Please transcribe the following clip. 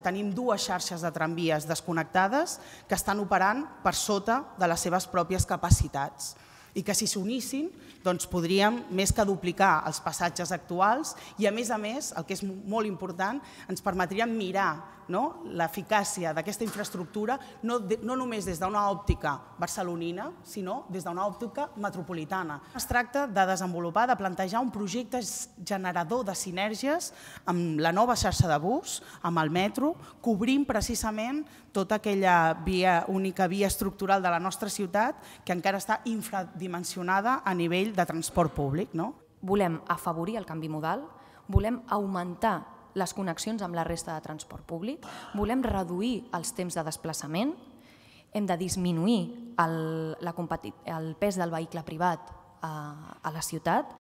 Tenim dues xarxes de tramvies desconnectades que estan operant per sota de les seves pròpies capacitats i que si s'unissin doncs podríem més que duplicar els passatges actuals i a més a més, el que és molt important, ens permetria mirar no? l'eficàcia d'aquesta infraestructura no, de, no només des d'una òptica barcelonina, sinó des d'una òptica metropolitana. Es tracta de desenvolupar, de plantejar un projecte generador de sinergies amb la nova xarxa de bus, amb el metro, cobrint precisament tota aquella via, única via estructural de la nostra ciutat que encara està infradimensionada a nivell de transport públic. No? Volem afavorir el canvi modal, volem augmentar les connexions amb la resta de transport públic, volem reduir els temps de desplaçament, hem de disminuir el, la, el pes del vehicle privat a, a la ciutat